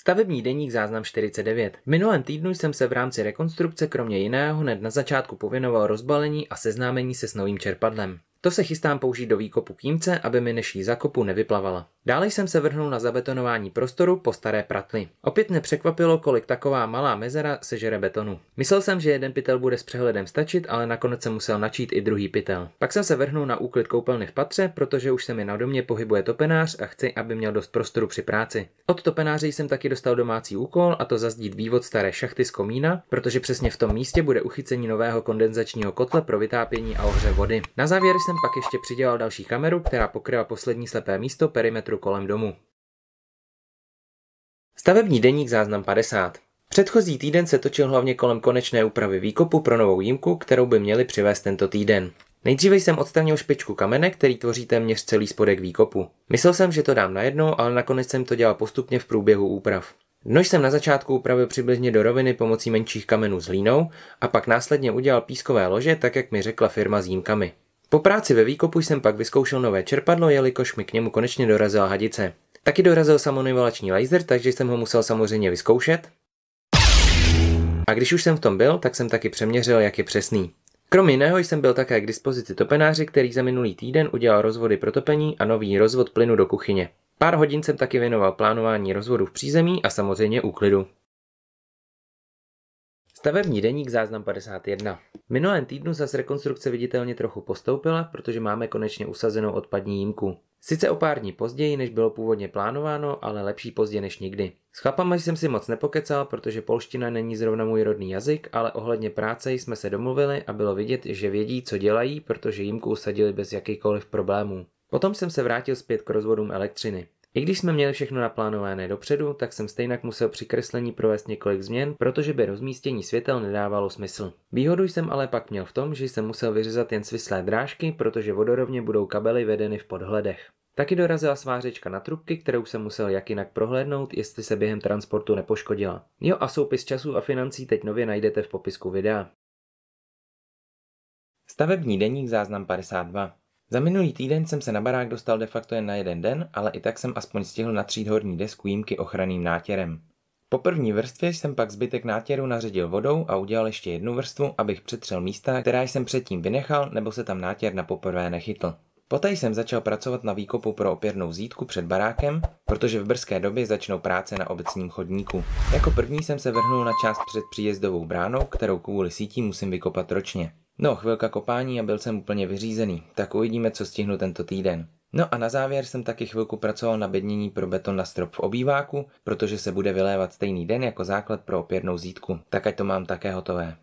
Stavební deník záznam 49. V minulém týdnu jsem se v rámci rekonstrukce kromě jiného hned na začátku pověnoval rozbalení a seznámení se s novým čerpadlem. To se chystám použít do výkopu kýmce, aby mi než jí zakopu nevyplavala. Dále jsem se vrhnul na zabetonování prostoru po staré pratli. Opět překvapilo, kolik taková malá mezera sežere betonu. Myslel jsem, že jeden pytel bude s přehledem stačit, ale nakonec jsem musel načít i druhý pytel. Pak jsem se vrhnul na úklid koupelny v patře, protože už se mi na domě pohybuje topenář a chci, aby měl dost prostoru při práci. Od topenáře jsem taky dostal domácí úkol a to zazdít vývod staré šachty z komína, protože přesně v tom místě bude uchycení nového kondenzačního kotle pro vytápění a ohře vody. Na závěr jsem pak ještě přidělal další kameru, která pokryla poslední slepé místo perimetru metru kolem domu. Stavební deník záznam 50. Předchozí týden se točil hlavně kolem konečné úpravy výkopu pro novou jímku, kterou by měli přivést tento týden. Nejdříve jsem odstranil špičku kamene, který tvoří téměř celý spodek výkopu. Myslel jsem, že to dám najednou, ale nakonec jsem to dělal postupně v průběhu úprav. Dnož jsem na začátku upravil přibližně do roviny pomocí menších kamenů s línou a pak následně udělal pískové lože, tak jak mi řekla firma s jímkami. Po práci ve výkopu jsem pak vyzkoušel nové čerpadlo, jelikož mi k němu konečně dorazila hadice. Taky dorazil samonivalační laser, takže jsem ho musel samozřejmě vyzkoušet. A když už jsem v tom byl, tak jsem taky přeměřil, jak je přesný. Krom jiného jsem byl také k dispozici topenáři, který za minulý týden udělal rozvody pro topení a nový rozvod plynu do kuchyně. Pár hodin jsem taky věnoval plánování rozvodu v přízemí a samozřejmě úklidu. Stavební deník záznam 51. Minulém týdnu zase rekonstrukce viditelně trochu postoupila, protože máme konečně usazenou odpadní jímku. Sice o pár dní později, než bylo původně plánováno, ale lepší pozdě než nikdy. S chlapama jsem si moc nepokecal, protože polština není zrovna můj rodný jazyk, ale ohledně práce jsme se domluvili a bylo vidět, že vědí, co dělají, protože jímku usadili bez jakýchkoliv problémů. Potom jsem se vrátil zpět k rozvodům elektřiny. I když jsme měli všechno naplánované dopředu, tak jsem stejně musel při kreslení provést několik změn, protože by rozmístění světel nedávalo smysl. Výhodu jsem ale pak měl v tom, že jsem musel vyřezat jen svislé drážky, protože vodorovně budou kabely vedeny v podhledech. Taky dorazila svářečka na trubky, kterou jsem musel jak jinak prohlédnout, jestli se během transportu nepoškodila. Jo a soupis času a financí teď nově najdete v popisku videa. Stavební deník záznam 52 za minulý týden jsem se na barák dostal de facto jen na jeden den, ale i tak jsem aspoň stihl natřít horní desku jímky ochranným nátěrem. Po první vrstvě jsem pak zbytek nátěru naředil vodou a udělal ještě jednu vrstvu, abych přetřel místa, která jsem předtím vynechal nebo se tam nátěr na poprvé nechytl. Poté jsem začal pracovat na výkopu pro opěrnou zítku před barákem, protože v brzké době začnou práce na obecním chodníku. Jako první jsem se vrhnul na část před příjezdovou bránou, kterou kvůli sítí musím vykopat ročně. No, chvilka kopání a byl jsem úplně vyřízený, tak uvidíme, co stihnu tento týden. No a na závěr jsem taky chvilku pracoval na bednění pro beton na strop v obýváku, protože se bude vylévat stejný den jako základ pro opěrnou zítku, tak ať to mám také hotové.